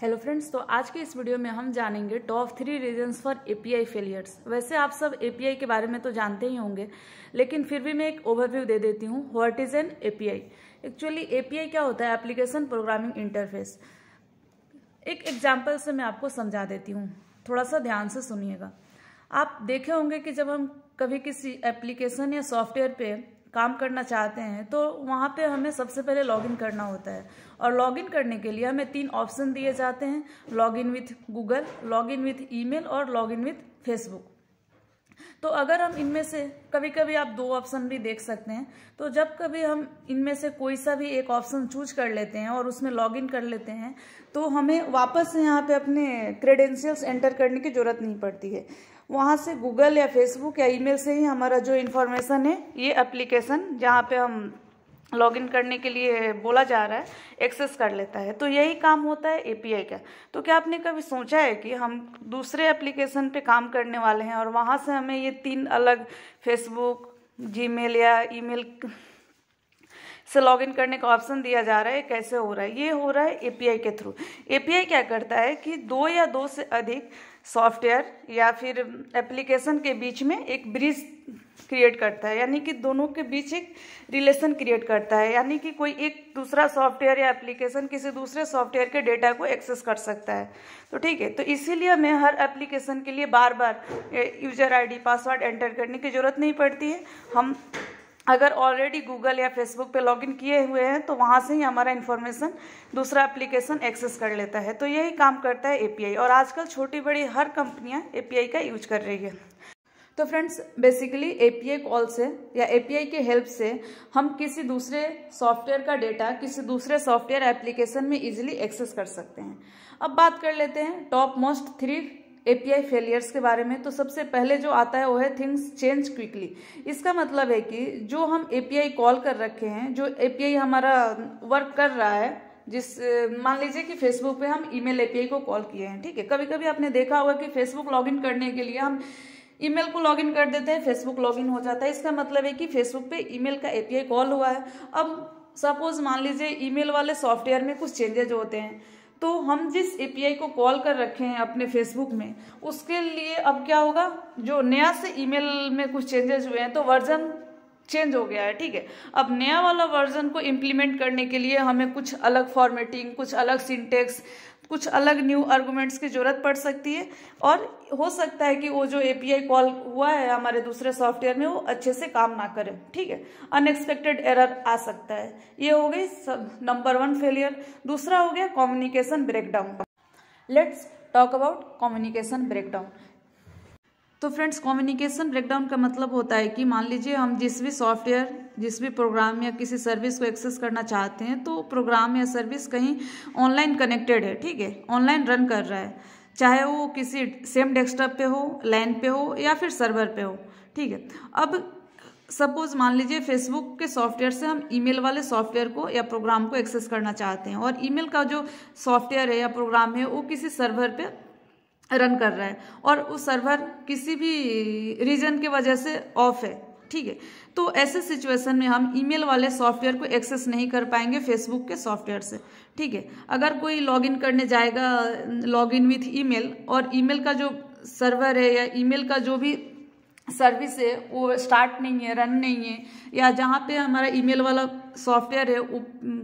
Hello friends तो आज के इस वीडियो में हम जानेंगे top three reasons for API failures वैसे आप सब एपीआई के बारे में तो जानते ही होंगे लेकिन फिर भी मैं एक ओवरव्यू दे देती हूँ what is an API actually API क्या होता है एप्लीकेशन प्रोग्रामिंग इंटरफेस एक एग्जाम्पल से मैं आपको समझा देती हूँ थोड़ा सा ध्यान से सुनिएगा आप देखे होंगे कि जब हम कभी किसी एप्लीकेशन या सॉफ्टवेयर पर काम करना चाहते हैं तो वहाँ पे हमें सबसे पहले लॉगिन करना होता है और लॉगिन करने के लिए हमें तीन ऑप्शन दिए जाते हैं login with Google login with email और लॉगिन विथ फेसबुक तो अगर हम इनमें से कभी कभी आप दो ऑप्शन भी देख सकते हैं तो जब कभी हम इनमें से कोई सा भी एक ऑप्शन चूज कर लेते हैं और उसमें लॉग इन कर लेते हैं तो हमें वापस यहाँ पे अपने क्रेडेंशियल्स एंटर करने की ज़रूरत नहीं पड़ती है वहाँ से गूगल या फेसबुक या ईमेल से ही हमारा जो इन्फॉर्मेशन है ये एप्लीकेशन जहाँ पे हम लॉगिन करने के लिए बोला जा रहा है एक्सेस कर लेता है तो यही काम होता है एपीआई का तो क्या आपने कभी सोचा है कि हम दूसरे एप्लीकेशन पे काम करने वाले हैं और वहाँ से हमें ये तीन अलग फेसबुक जीमेल या ईमेल से लॉगिन करने का ऑप्शन दिया जा रहा है कैसे हो रहा है ये हो रहा है एपीआई के थ्रू एपीआई क्या करता है कि दो या दो से अधिक सॉफ्टवेयर या फिर एप्लीकेशन के बीच में एक ब्रिज क्रिएट करता है यानी कि दोनों के बीच एक रिलेशन क्रिएट करता है यानी कि कोई एक दूसरा सॉफ्टवेयर या एप्लीकेशन किसी दूसरे सॉफ्टवेयर के डेटा को एक्सेस कर सकता है तो ठीक है तो इसीलिए हमें हर एप्लीकेशन के लिए बार बार यूजर आईडी पासवर्ड एंटर करने की ज़रूरत नहीं पड़ती है हम अगर ऑलरेडी गूगल या फेसबुक पे लॉगिन किए हुए हैं तो वहाँ से ही हमारा इन्फॉर्मेशन दूसरा एप्लीकेशन एक्सेस कर लेता है तो यही काम करता है एपीआई और आजकल छोटी बड़ी हर कंपनियाँ एपीआई का यूज कर रही है तो फ्रेंड्स बेसिकली एपीआई कॉल से या एपीआई के हेल्प से हम किसी दूसरे सॉफ्टवेयर का डेटा किसी दूसरे सॉफ्टवेयर एप्लीकेशन में ईजिली एक्सेस कर सकते हैं अब बात कर लेते हैं top most three API failures के बारे में तो सबसे पहले जो आता है वो है थिंग्स चेंज क्विकली इसका मतलब है कि जो हम एपीआई कॉल कर रखे हैं जो एपीआई हमारा वर्क कर रहा है जिस मान लीजिए कि फेसबुक पे हम ईमेल एपीआई को कॉल किए हैं ठीक है कभी कभी आपने देखा होगा कि फेसबुक लॉगिन करने के लिए हम ईमेल को लॉगिन कर देते हैं फेसबुक लॉगिन हो जाता है इसका मतलब है कि फेसबुक पे ईमेल का एपीआई कॉल हुआ है अब सपोज मान लीजिए ईमेल वाले सॉफ्टवेयर में कुछ चेंजेज होते हैं तो हम जिस एपीआई को कॉल कर रखे हैं अपने फेसबुक में उसके लिए अब क्या होगा जो नया से ईमेल में कुछ चेंजेस हुए हैं तो वर्जन चेंज हो गया है ठीक है अब नया वाला वर्जन को इम्प्लीमेंट करने के लिए हमें कुछ अलग फॉर्मेटिंग कुछ अलग सिंटेक्स कुछ अलग न्यू आर्गूमेंट्स की ज़रूरत पड़ सकती है और हो सकता है कि वो जो एपीआई कॉल हुआ है हमारे दूसरे सॉफ्टवेयर में वो अच्छे से काम ना करे ठीक है अनएक्सपेक्टेड एरर आ सकता है ये हो गई नंबर वन फेलियर दूसरा हो गया communication breakdown let's talk about communication breakdown तो फ्रेंड्स कम्युनिकेशन ब्रेकडाउन का मतलब होता है कि मान लीजिए हम जिस भी सॉफ्टवेयर जिस भी प्रोग्राम या किसी सर्विस को एक्सेस करना चाहते हैं तो प्रोग्राम या सर्विस कहीं ऑनलाइन कनेक्टेड है ठीक है ऑनलाइन रन कर रहा है चाहे वो किसी सेम डेस्कटॉप पे हो लैन पे हो या फिर सर्वर पे हो ठीक है अब सपोज मान लीजिए फेसबुक के सॉफ्टवेयर से हम ईमेल वाले सॉफ्टवेयर को या प्रोग्राम को एक्सेस करना चाहते हैं और ईमेल का जो सॉफ्टवेयर है या प्रोग्राम है वो किसी सर्वर पे रन कर रहा है और वो सर्वर किसी भी रीजन के वजह से ऑफ है ठीक है तो ऐसे सिचुएशन में हम ईमेल वाले सॉफ्टवेयर को एक्सेस नहीं कर पाएंगे फेसबुक के सॉफ्टवेयर से ठीक है अगर कोई लॉगिन करने जाएगा लॉगिन विथ ईमेल और ईमेल का जो सर्वर है या ईमेल का जो भी सर्विस है वो स्टार्ट नहीं है रन नहीं है या जहाँ पे हमारा ईमेल वाला सॉफ्टवेयर है वो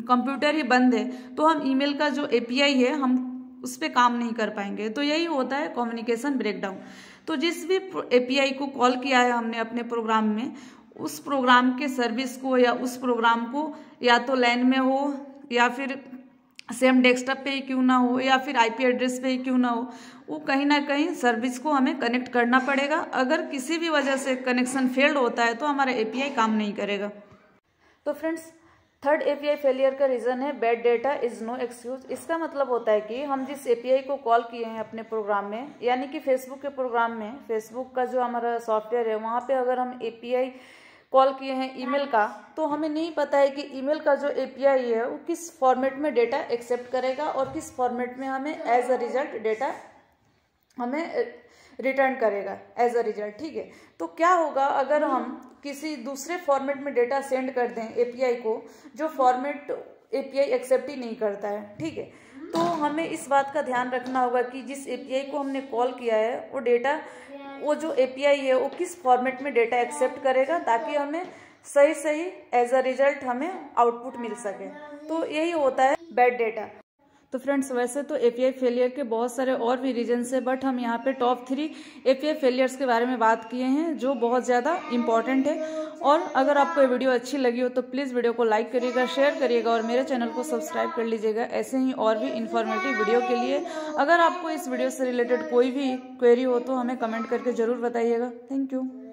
कंप्यूटर ही बंद है तो हम ईमेल का जो एपीआई है हम उस पर काम नहीं कर पाएंगे तो यही होता है कम्युनिकेशन ब्रेकडाउन तो जिस भी एपीआई को कॉल किया है हमने अपने प्रोग्राम में उस प्रोग्राम के सर्विस को या उस प्रोग्राम को या तो लाइन में हो या फिर सेम डेस्कटॉप पे ही क्यों ना हो या फिर आईपी एड्रेस पे ही क्यों ना हो वो कहीं ना कहीं सर्विस को हमें कनेक्ट करना पड़ेगा अगर किसी भी वजह से कनेक्शन फेल्ड होता है तो हमारा एपीआई काम नहीं करेगा तो फ्रेंड्स थर्ड एपीआई फेलियर का रीज़न है bad data is no excuse इसका मतलब होता है कि हम जिस एपीआई को कॉल किए हैं अपने प्रोग्राम में यानी कि फेसबुक के प्रोग्राम में फेसबुक का जो हमारा सॉफ्टवेयर है वहाँ पे अगर हम एपीआई कॉल किए हैं ईमेल का तो हमें नहीं पता है कि ईमेल का जो एपीआई है वो किस फॉर्मेट में डेटा एक्सेप्ट करेगा और किस फॉर्मेट में हमें एज अ रिजल्ट डेटा हमें रिटर्न करेगा एज अ रिजल्ट ठीक है तो क्या होगा अगर हम्म। हम किसी दूसरे फॉर्मेट में डेटा सेंड कर दें एपीआई को जो फॉर्मेट एपीआई एक्सेप्ट ही नहीं करता है ठीक है हम्म। तो हमें इस बात का ध्यान रखना होगा कि जिस एपीआई को हमने कॉल किया है वो डेटा वो जो एपीआई है वो किस फॉर्मेट में डेटा एक्सेप्ट करेगा ताकि हमें सही सही एज अ रिजल्ट हमें आउटपुट मिल सके तो यही होता है बैड डेटा तो फ्रेंड्स वैसे तो एपीआई फेलियर के बहुत सारे और भी रीजन्स है बट हम यहाँ पे टॉप थ्री एपीआई फेलियर्स के बारे में बात किए हैं जो बहुत ज़्यादा इंपॉर्टेंट है और अगर आपको ये वीडियो अच्छी लगी हो तो प्लीज़ वीडियो को लाइक करिएगा शेयर करिएगा और मेरे चैनल को सब्सक्राइब कर लीजिएगा ऐसे ही और भी इन्फॉर्मेटिव वीडियो के लिए अगर आपको इस वीडियो से रिलेटेड कोई भी क्वेरी हो तो हमें कमेंट करके ज़रूर बताइएगा थैंक यू